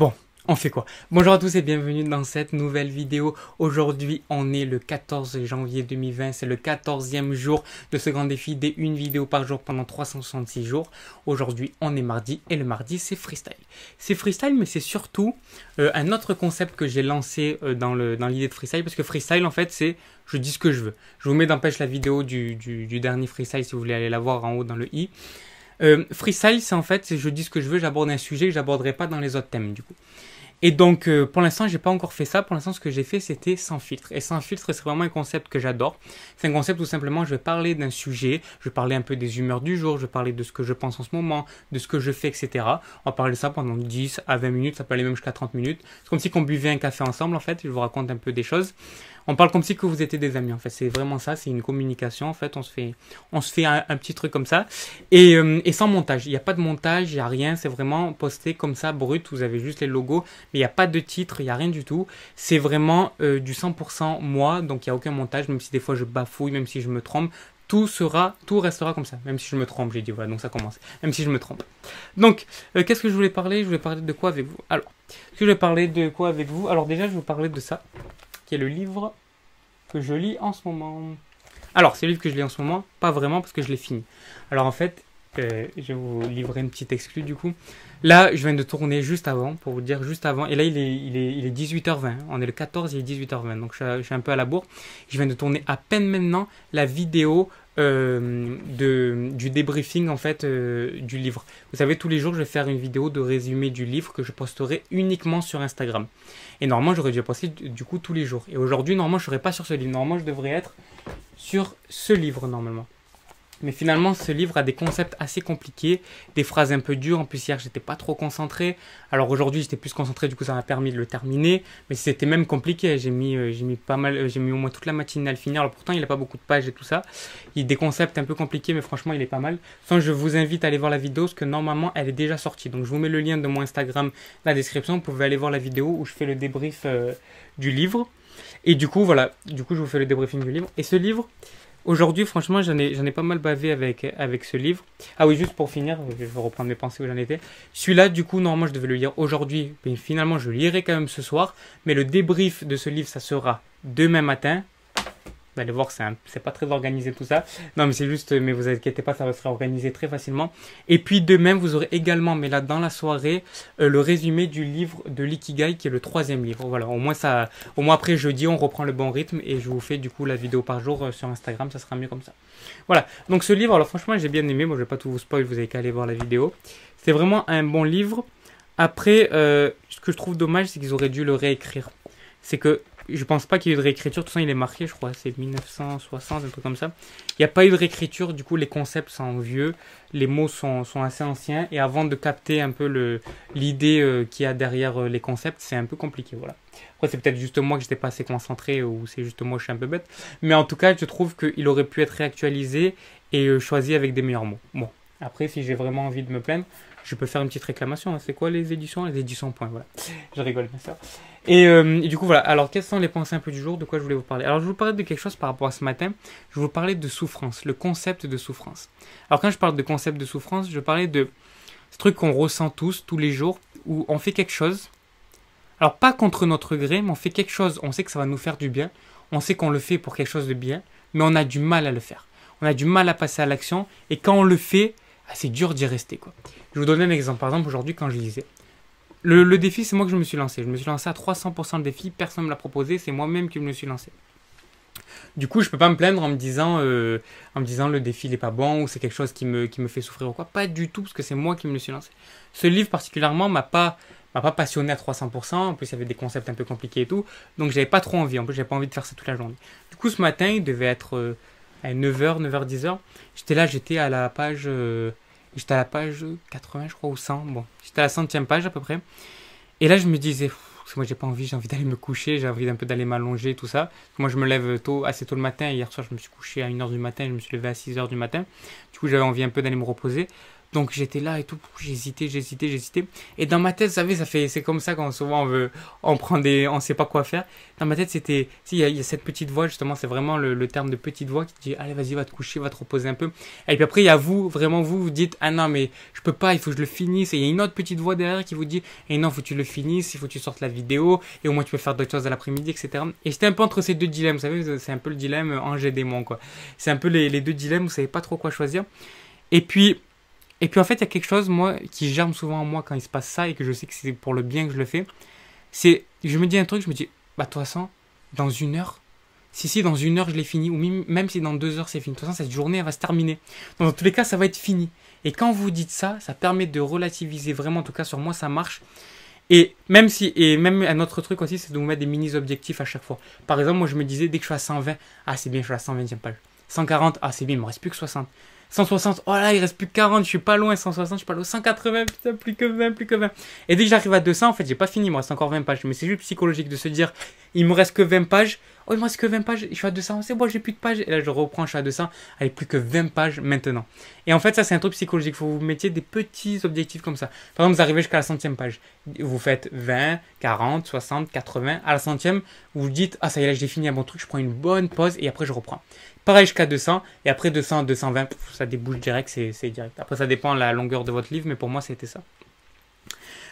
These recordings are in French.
Bon, on fait quoi Bonjour à tous et bienvenue dans cette nouvelle vidéo. Aujourd'hui, on est le 14 janvier 2020. C'est le 14e jour de ce grand défi des une vidéo par jour pendant 366 jours. Aujourd'hui, on est mardi et le mardi, c'est freestyle. C'est freestyle, mais c'est surtout euh, un autre concept que j'ai lancé euh, le dans l'idée de freestyle parce que freestyle, en fait, c'est je dis ce que je veux. Je vous mets d'empêche la vidéo du, du, du dernier freestyle si vous voulez aller la voir en haut dans le i. Euh, freestyle, c'est en fait, je dis ce que je veux, j'aborde un sujet que j'aborderai pas dans les autres thèmes du coup. Et donc, euh, pour l'instant, j'ai pas encore fait ça. Pour l'instant, ce que j'ai fait, c'était sans filtre. Et sans filtre, c'est vraiment un concept que j'adore. C'est un concept où simplement, je vais parler d'un sujet, je vais parler un peu des humeurs du jour, je vais parler de ce que je pense en ce moment, de ce que je fais, etc. On va parler de ça pendant 10 à 20 minutes, ça peut aller même jusqu'à 30 minutes. C'est comme si on buvait un café ensemble, en fait. Je vous raconte un peu des choses on parle comme si que vous étiez des amis. En fait, c'est vraiment ça, c'est une communication. En fait, on se fait, on se fait un, petit truc comme ça. Et, euh, sans montage, il n'y a pas de montage, il n'y a rien. C'est vraiment posté comme ça, brut. Vous avez juste les logos, mais il n'y a pas de titre, il n'y a rien du tout. C'est vraiment euh, du 100% moi, donc il n'y a aucun montage, même si des fois je bafouille, même si je me trompe tout sera, tout restera comme ça. Même si je me trompe, j'ai dit voilà, donc ça commence. Même si je me trompe. Donc, euh, qu'est-ce que je voulais parler Je voulais parler de quoi avec vous Alors, que je voulais parler de quoi avec vous Alors déjà, je vais vous parler de ça est le livre que je lis en ce moment. Alors, c'est le livre que je lis en ce moment, pas vraiment parce que je l'ai fini. Alors en fait, euh, je vais vous livrer une petite exclue du coup. Là, je viens de tourner juste avant, pour vous dire juste avant. Et là, il est, il est, 18h20. On est le 14, il est 18h20. Donc, je, suis un peu à la bourre. Je viens de tourner à peine maintenant la vidéo euh, de, du débriefing en fait euh, du livre. Vous savez, tous les jours, je vais faire une vidéo de résumé du livre que je posterai uniquement sur Instagram. Et normalement, j'aurais dû poster du coup tous les jours. Et aujourd'hui, normalement, je serai pas sur ce livre. Normalement, je devrais être sur ce livre normalement. Mais finalement, ce livre a des concepts assez compliqués, des phrases un peu dures. En plus, hier, j'étais pas trop concentré. Alors aujourd'hui, j'étais plus concentré, du coup, ça m'a permis de le terminer. Mais c'était même compliqué. J'ai mis, euh, mis pas mal, euh, j'ai mis au moins toute la matinée à le finir. Alors pourtant, il a pas beaucoup de pages et tout ça. Il y a des concepts un peu compliqués, mais franchement, il est pas mal. Enfin, je vous invite à aller voir la vidéo parce que normalement, elle est déjà sortie. Donc, je vous mets le lien de mon Instagram dans la description. Vous pouvez aller voir la vidéo où je fais le débrief euh, du livre. Et du coup, voilà. Du coup, je vous fais le débriefing du livre. Et ce livre, Aujourd'hui, franchement, j'en ai, j'en ai pas mal bavé avec, avec ce livre. Ah oui, juste pour finir, je vais reprendre mes pensées où j'en étais. Celui-là, du coup, normalement, je devais le lire aujourd'hui, mais finalement, je le lirai quand même ce soir. Mais le débrief de ce livre, ça sera demain matin. Vous bah, allez voir, c'est pas très organisé tout ça. Non, mais c'est juste, mais vous inquiétez pas, ça sera organisé très facilement. Et puis de même vous aurez également, mais là dans la soirée, euh, le résumé du livre de l'Ikigai, qui est le troisième livre. Voilà, au moins ça, au moins après jeudi, on reprend le bon rythme et je vous fais du coup la vidéo par jour euh, sur Instagram, ça sera mieux comme ça. Voilà, donc ce livre, alors franchement, j'ai bien aimé. Moi, je vais pas tout vous spoiler. vous avez qu'à aller voir la vidéo. C'est vraiment un bon livre. Après, euh, ce que je trouve dommage, c'est qu'ils auraient dû le réécrire. C'est que je pense pas qu'il y ait eu de réécriture. De toute façon, il est marqué, je crois, c'est 1960, un truc comme ça. Il n'y a pas eu de réécriture, du coup, les concepts sont vieux, les mots sont, sont assez anciens, et avant de capter un peu l'idée euh, qu'il y a derrière euh, les concepts, c'est un peu compliqué, voilà. Après, c'est peut-être juste moi que j'étais pas assez concentré, ou c'est juste moi je suis un peu bête. Mais en tout cas, je trouve qu'il aurait pu être réactualisé et euh, choisi avec des meilleurs mots. Bon, après, si j'ai vraiment envie de me plaindre, je peux faire une petite réclamation. Hein. C'est quoi les éditions Les éditions, point, voilà. Je rigole, bien sûr. Euh, et, du coup, voilà. Alors, quelles sont les pensées un peu du jour De quoi je voulais vous parler Alors, je vous parlais de quelque chose par rapport à ce matin. Je vous parlais de souffrance, le concept de souffrance. Alors, quand je parle de concept de souffrance, je parlais de ce truc qu'on ressent tous, tous les jours, où on fait quelque chose. Alors, pas contre notre gré, mais on fait quelque chose. On sait que ça va nous faire du bien. On sait qu'on le fait pour quelque chose de bien, mais on a du mal à le faire. On a du mal à passer à l'action. Et quand on le fait, ah, c'est dur d'y rester. Quoi. Je vous donner un exemple. Par exemple, aujourd'hui, quand je lisais, le, défi, c'est moi que je me suis lancé. Je me suis lancé à 300% le défi. Personne ne me l'a proposé. C'est moi-même qui me le suis lancé. Du coup, je peux pas me plaindre en me disant, euh, en me disant le défi n'est pas bon ou c'est quelque chose qui me, qui me fait souffrir ou quoi. Pas du tout, parce que c'est moi qui me le suis lancé. Ce livre particulièrement m'a pas m'a pas passionné à 300%. En plus, il y avait des concepts un peu compliqués et tout. Donc, j'avais pas trop envie. En plus, j'avais pas envie de faire ça toute la journée. Du coup, ce matin, il devait être euh, à 9h, 9h, 10h. J'étais là, j'étais à la page. Euh, J'étais à la page 80, je crois, ou 100. Bon, j'étais à la centième page à peu près. Et là, je me disais, moi j'ai pas envie, j'ai envie d'aller me coucher, j'ai envie d'un peu d'aller m'allonger, tout ça. Moi je me lève tôt, assez tôt le matin. Hier soir, je me suis couché à 1h du matin, je me suis levé à 6h du matin. Du coup, j'avais envie un peu d'aller me reposer. Donc j'étais là et tout, j'hésitais, j'hésitais, j'hésitais. Et dans ma tête, vous savez, ça fait, c'est comme ça quand souvent on veut, on prend des, on sait pas quoi faire. Dans ma tête, c'était, si il y, a cette petite voix justement, c'est vraiment le, terme de petite voix qui dit, allez vas-y, va te coucher, va te reposer un peu. Et puis après, il y a vous, vraiment vous, vous dites, ah non mais je peux pas, il faut que je le finisse. Et il y a une autre petite voix derrière qui vous dit, et eh non, faut que tu le finisses, il faut que tu sortes la vidéo, et au moins tu peux faire d'autres choses à l'après-midi, etc. Et j'étais un peu entre ces deux dilemmes, vous savez, c'est un peu le dilemme euh, ange et démon quoi. C'est un peu les, deux dilemmes, vous savez pas trop quoi choisir. Et puis et puis en fait, il y a quelque chose, moi, qui germe souvent en moi quand il se passe ça et que je sais que c'est pour le bien que je le fais. C'est, je me dis un truc, je me dis, bah, de toute façon, dans une heure, si, si, dans une heure, je l'ai fini, ou même si dans deux heures, c'est fini. De toute façon, cette journée, elle va se terminer. dans tous les cas, ça va être fini. Et quand vous dites ça, ça permet de relativiser vraiment, en tout cas, sur moi, ça marche. Et même si, et même un autre truc aussi, c'est de vous mettre des mini-objectifs à chaque fois. Par exemple, moi, je me disais, dès que je suis à 120, ah, c'est bien, je suis à 120e page. 140, ah, c'est bien, il me reste plus que 60. 160, oh là, il reste plus que 40, je suis pas loin, 160, je suis pas loin, 180, putain, plus que 20, plus que 20. Et dès que j'arrive à 200, en fait, j'ai pas fini, moi, reste encore 20 pages. Mais c'est juste psychologique de se dire, il me reste que 20 pages, Oh, il me que 20 pages, je suis à 200, c'est bon, j'ai plus de pages. Et là, je reprends, je suis à 200, avec plus que 20 pages maintenant. Et en fait, ça, c'est un truc psychologique. Il faut que vous mettiez des petits objectifs comme ça. Par exemple, vous arrivez jusqu'à la centième page. Vous faites 20, 40, 60, 80. À la centième, vous vous dites, ah, ça y est, là, j'ai fini un bon truc, je prends une bonne pause et après, je reprends. Pareil jusqu'à 200, et après 200, 220, ça débouche direct, c'est direct. Après, ça dépend de la longueur de votre livre, mais pour moi, c'était ça.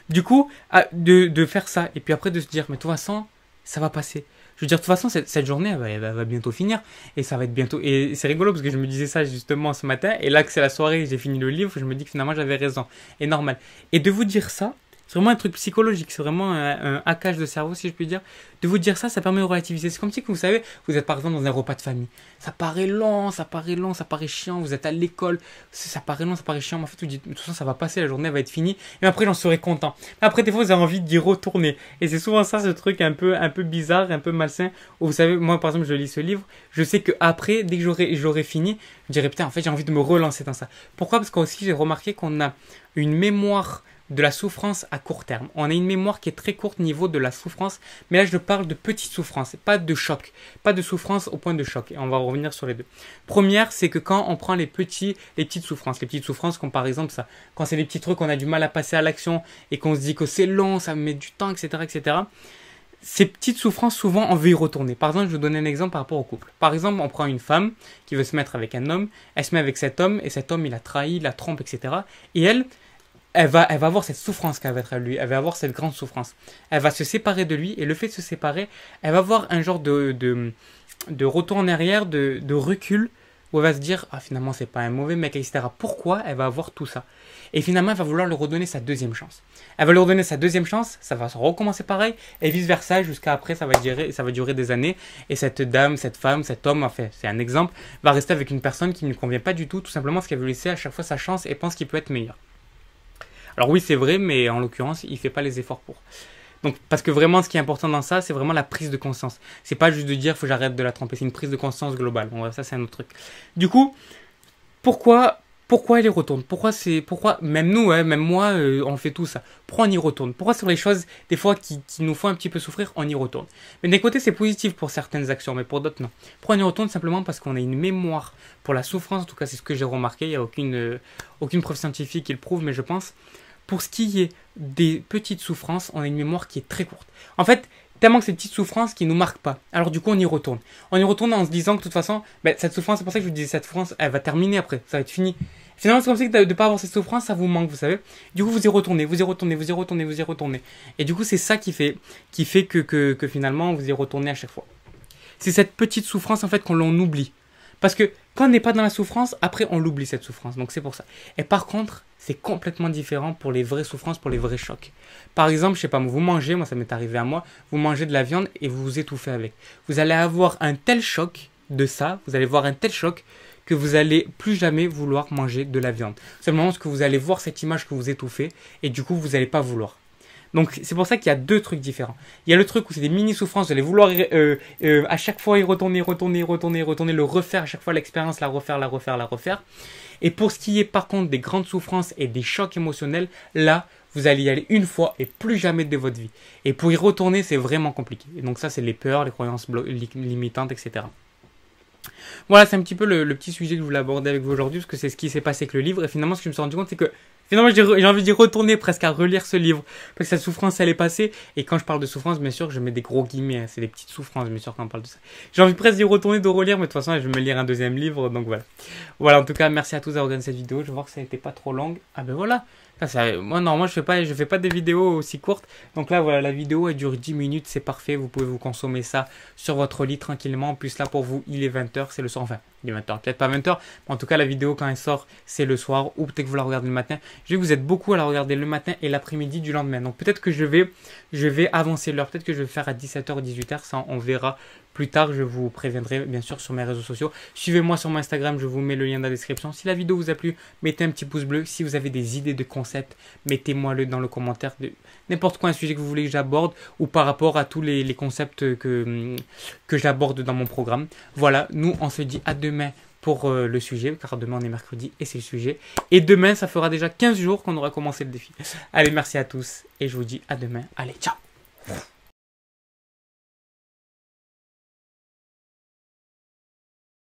Du coup, ah, de, de, faire ça, et puis après de se dire, mais toi toute ça va passer. Je veux dire, de toute façon, cette, journée, elle va, elle va, bientôt finir. Et ça va être bientôt. Et c'est rigolo parce que je me disais ça justement ce matin. Et là que c'est la soirée, j'ai fini le livre, je me dis que finalement j'avais raison. Et normal. Et de vous dire ça, c'est vraiment un truc psychologique, c'est vraiment un, hackage de cerveau, si je puis dire. De vous dire ça, ça permet de relativiser. C'est comme si, vous savez, vous êtes par exemple dans un repas de famille. Ça paraît lent, ça paraît lent, ça paraît chiant, vous êtes à l'école, ça paraît lent, ça paraît chiant, mais en fait, vous dites, de toute façon, ça va passer, la journée va être finie, et après, j'en serai content. Après, des fois, vous avez envie d'y retourner. Et c'est souvent ça, ce truc un peu, un peu bizarre, un peu malsain, où vous savez, moi, par exemple, je lis ce livre, je sais que après, dès que j'aurai, j'aurai fini, je dirais, putain, en fait, j'ai envie de me relancer dans ça. Pourquoi Parce qu'aussi, j'ai remarqué qu'on a une mémoire de la souffrance à court terme. On a une mémoire qui est très courte niveau de la souffrance, mais là je parle de petites souffrances, pas de choc, pas de souffrance au point de choc. Et on va revenir sur les deux. Première, c'est que quand on prend les petits, les petites souffrances, les petites souffrances comme par exemple ça, quand c'est les petits trucs qu'on a du mal à passer à l'action et qu'on se dit que c'est long, ça met du temps, etc., etc. Ces petites souffrances, souvent, on veut y retourner. Par exemple, je vous donner un exemple par rapport au couple. Par exemple, on prend une femme qui veut se mettre avec un homme, elle se met avec cet homme, et cet homme, il la trahit, la trompe, etc. Et elle, elle va, elle va avoir cette souffrance qu'elle va être à lui, elle va avoir cette grande souffrance. Elle va se séparer de lui, et le fait de se séparer, elle va avoir un genre de, de, retour en arrière, de, recul, où elle va se dire, ah finalement c'est pas un mauvais mec, etc. Pourquoi elle va avoir tout ça Et finalement, elle va vouloir lui redonner sa deuxième chance. Elle va lui redonner sa deuxième chance, ça va se recommencer pareil, et vice-versa, jusqu'à après, ça va, durer, ça va durer des années, et cette dame, cette femme, cet homme, enfin c'est un exemple, va rester avec une personne qui ne lui convient pas du tout, tout simplement parce qu'elle veut laisser à chaque fois sa chance et pense qu'il peut être meilleur. Alors oui, c'est vrai, mais en l'occurrence, il fait pas les efforts pour. Donc, parce que vraiment, ce qui est important dans ça, c'est vraiment la prise de conscience. C'est pas juste de dire, faut que j'arrête de la tremper. C'est une prise de conscience globale. Bon, ça, c'est un autre truc. Du coup, pourquoi, pourquoi elle y retourne Pourquoi c'est, pourquoi, même nous, hein, même moi, euh, on fait tout ça. Pourquoi on y retourne Pourquoi sur les choses, des fois, qui, nous font un petit peu souffrir, on y retourne Mais d'un côté, c'est positif pour certaines actions, mais pour d'autres, non. Pourquoi on y retourne Simplement parce qu'on a une mémoire pour la souffrance. En tout cas, c'est ce que j'ai remarqué. Il n'y a aucune, euh, aucune preuve scientifique qui le prouve, mais je pense pour ce qui est des petites souffrances, on a une mémoire qui est très courte. En fait, tellement que ces petites souffrances qui ne nous marquent pas. Alors du coup, on y retourne. On y retourne en se disant que de toute façon, ben, cette souffrance, c'est pour ça que je vous disais, cette souffrance, elle va terminer après, ça va être fini. Finalement, c'est comme si de ne pas avoir cette souffrance, ça vous manque, vous savez. Du coup, vous y retournez, vous y retournez, vous y retournez, vous y retournez. Et du coup, c'est ça qui fait, qui fait que, que, finalement, vous y retournez à chaque fois. C'est cette petite souffrance, en fait, qu'on l'on oublie. Parce que quand on n'est pas dans la souffrance, après on l'oublie cette souffrance. Donc c'est pour ça. Et par contre, c'est complètement différent pour les vraies souffrances, pour les vrais chocs. Par exemple, je sais pas, vous mangez, moi ça m'est arrivé à moi, vous mangez de la viande et vous vous étouffez avec. Vous allez avoir un tel choc de ça, vous allez voir un tel choc que vous allez plus jamais vouloir manger de la viande. C'est le moment vous allez voir cette image que vous étouffez et du coup vous n'allez pas vouloir. Donc c'est pour ça qu'il y a deux trucs différents. Il y a le truc où c'est des mini souffrances, vous allez vouloir euh, euh, à chaque fois y retourner, retourner, retourner, retourner, le refaire à chaque fois l'expérience, la refaire, la refaire, la refaire. Et pour ce qui est par contre des grandes souffrances et des chocs émotionnels, là vous allez y aller une fois et plus jamais de votre vie. Et pour y retourner, c'est vraiment compliqué. Et donc ça, c'est les peurs, les croyances limitantes, etc. Voilà, c'est un petit peu le, petit sujet que je voulais aborder avec vous aujourd'hui, parce que c'est ce qui s'est passé avec le livre. Et finalement, ce que je me suis rendu compte, c'est que finalement, j'ai envie d'y retourner presque à relire ce livre, parce que sa souffrance, elle est passée. Et quand je parle de souffrance, bien sûr, je mets des gros guillemets, hein. c'est des petites souffrances, bien sûr, quand on parle de ça. J'ai envie presque d'y retourner, de relire, mais de toute façon, je vais me lire un deuxième livre, donc voilà. Voilà, en tout cas, merci à tous d'avoir regardé cette vidéo. Je vois que ça n'était pas trop long Ah ben voilà, moi non, je fais pas, je fais pas des vidéos aussi courtes. Donc là voilà, la vidéo elle dure 10 minutes, c'est parfait. Vous pouvez vous consommer ça sur votre lit tranquillement. En plus là pour vous, il est 20h, c'est le soir. Enfin, il est 20h, peut-être pas 20h. en tout cas la vidéo quand elle sort, c'est le soir ou peut-être que vous la regardez le matin. Je vais vous êtes beaucoup à la regarder le matin et l'après-midi du lendemain. Donc peut-être que je vais, je vais avancer l'heure. Peut-être que je vais faire à 17h 18h. Ça on verra plus tard, je vous préviendrai bien sûr sur mes réseaux sociaux. Suivez-moi sur mon Instagram, je vous mets le lien dans la description. Si la vidéo vous a plu, mettez un petit pouce bleu. Si vous avez des idées de concepts, mettez-moi le dans le commentaire de n'importe quoi un sujet que vous voulez que j'aborde ou par rapport à tous les, concepts que, que j'aborde dans mon programme. Voilà, nous on se dit à demain pour euh, le sujet, car demain on est mercredi et c'est le sujet. Et demain, ça fera déjà 15 jours qu'on aura commencé le défi. Allez, merci à tous et je vous dis à demain. Allez, ciao